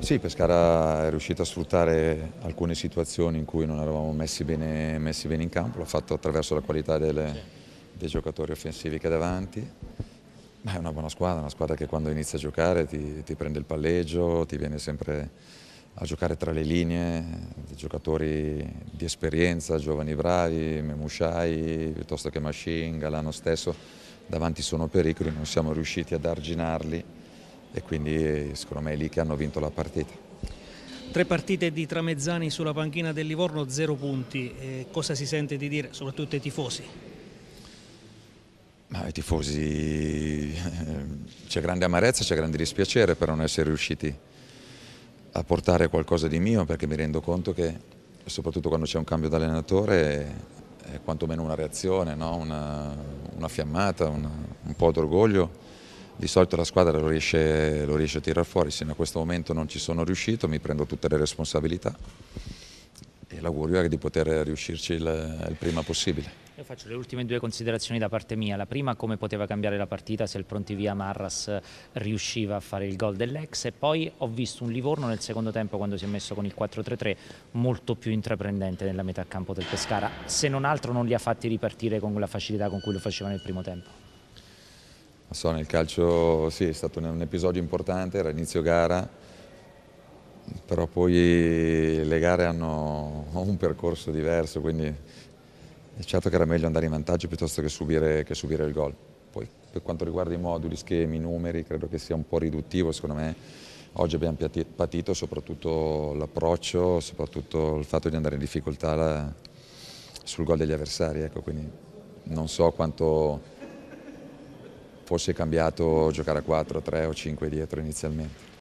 Sì, Pescara è riuscita a sfruttare alcune situazioni in cui non eravamo messi bene, messi bene in campo, l'ha fatto attraverso la qualità delle, dei giocatori offensivi che davanti. Ma è una buona squadra, una squadra che quando inizia a giocare ti, ti prende il palleggio, ti viene sempre a giocare tra le linee, giocatori di esperienza, giovani bravi, Memushai piuttosto che Machine, Galano stesso, davanti sono pericoli, non siamo riusciti ad arginarli e quindi secondo me è lì che hanno vinto la partita. Tre partite di tramezzani sulla panchina del Livorno, zero punti. Eh, cosa si sente di dire, soprattutto ai tifosi? Ma, I tifosi eh, c'è grande amarezza, c'è grande dispiacere per non essere riusciti a portare qualcosa di mio perché mi rendo conto che soprattutto quando c'è un cambio d'allenatore è quantomeno una reazione, no? una, una, fiammata, una, un po' d'orgoglio di solito la squadra lo riesce, lo riesce a tirar fuori, sino a questo momento non ci sono riuscito, mi prendo tutte le responsabilità e l'augurio è di poter riuscirci il, il prima possibile. Io faccio le ultime due considerazioni da parte mia. La prima, come poteva cambiare la partita se il pronti via Marras riusciva a fare il gol dell'ex. E poi ho visto un Livorno nel secondo tempo, quando si è messo con il 4-3-3, molto più intraprendente nella metà campo del Pescara. Se non altro non li ha fatti ripartire con la facilità con cui lo faceva nel primo tempo. So, nel calcio sì, è stato un, un episodio importante, era inizio gara, però poi le gare hanno un percorso diverso, quindi è certo che era meglio andare in vantaggio piuttosto che subire, che subire il gol. Poi per quanto riguarda i moduli, schemi, numeri, credo che sia un po' riduttivo secondo me. Oggi abbiamo patito soprattutto l'approccio, soprattutto il fatto di andare in difficoltà sul gol degli avversari, ecco, quindi non so quanto fosse cambiato giocare a 4, 3 o 5 dietro inizialmente.